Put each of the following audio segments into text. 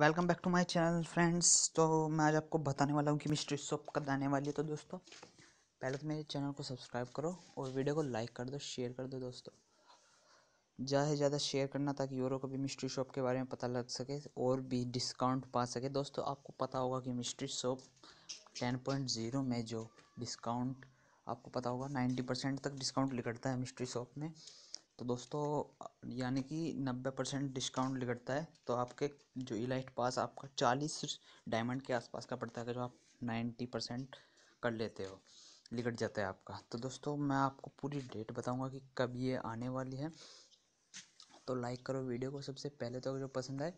welcome back to my channel friends तो मैं आज आपको बताने वाला हूँ कि मिस्ट्री सोप कब आने वाली है तो दोस्तों पहले तो मेरे चैनल को सब्सक्राइब करो और वीडियो को लाइक कर दो शेयर कर दो दोस्तों ज़्यादा से ज़्यादा शेयर करना ताकि यूरो को भी मिस्ट्री शॉप के बारे में पता लग सके और भी डिस्काउंट पा सके दोस्तों आपको पता होगा कि mystery shop ten point zero में जो डिस्काउंट आपको पता होगा नाइन्टी परसेंट तक डिस्काउंट निकलता है मिस्ट्री शॉप में तो दोस्तों यानी कि नब्बे परसेंट डिस्काउंट निकलता है तो आपके जो इलाइट पास आपका चालीस डायमंड के आसपास का पड़ता है जो आप नाइन्टी परसेंट कर लेते हो लिगट जाता है आपका तो दोस्तों मैं आपको पूरी डेट बताऊंगा कि कब ये आने वाली है तो लाइक करो वीडियो को सबसे पहले तो जो पसंद आए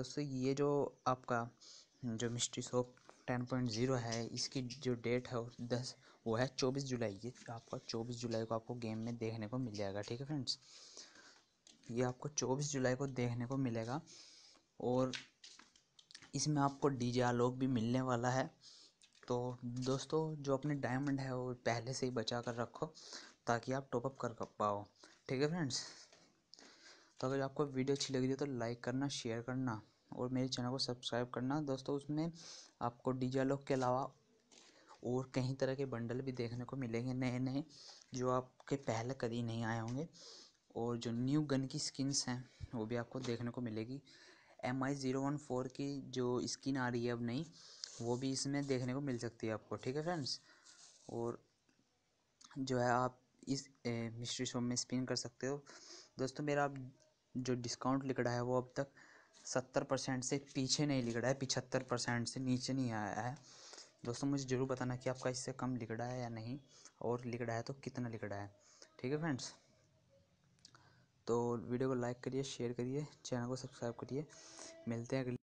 दोस्तों ये जो आपका जो mystery shop ten point zero है इसकी जो डेट है दस वो है चौबीस जुलाई ये आपका चौबीस जुलाई को आपको गेम में देखने को मिल जाएगा ठीक है फ्रेंड्स ये आपको चौबीस जुलाई को देखने को मिलेगा और इसमें आपको डी जे आलोक भी मिलने वाला है तो दोस्तों जो अपने डायमंड है वो पहले से ही बचा कर रखो ताकि आप टॉपअप कर पाओ ठीक है फ्रेंड्स तो अगर आपको वीडियो अच्छी लगी हो तो लाइक करना शेयर करना और मेरे चैनल को सब्सक्राइब करना दोस्तों उसमें आपको डीजा लॉक के अलावा और कई तरह के बंडल भी देखने को मिलेंगे नए नए जो आपके पहले कभी नहीं आए होंगे और जो न्यू गन की स्किन्स हैं वो भी आपको देखने को मिलेगी M I zero one four की जो स्किन आ रही है अब नई वो भी इसमें देखने को मिल सकती है आपको ठीक है फ्रेंड्स और जो है आप इस मिस्ट्री शॉप में स्पिन कर सकते हो दोस्तों मेरा जो डिस्काउंट लिख रहा है वो अब तक सत्तर परसेंट से पीछे नहीं लिख रहा है पिछहत्तर परसेंट से नीचे नहीं आया है दोस्तों मुझे ज़रूर बताना कि आपका इससे कम लिख रहा है या नहीं और लिख रहा है तो कितना लिख रहा है ठीक है फ्रेंड्स तो वीडियो को लाइक करिए शेयर करिए चैनल को सब्सक्राइब करिए मिलते हैं अगले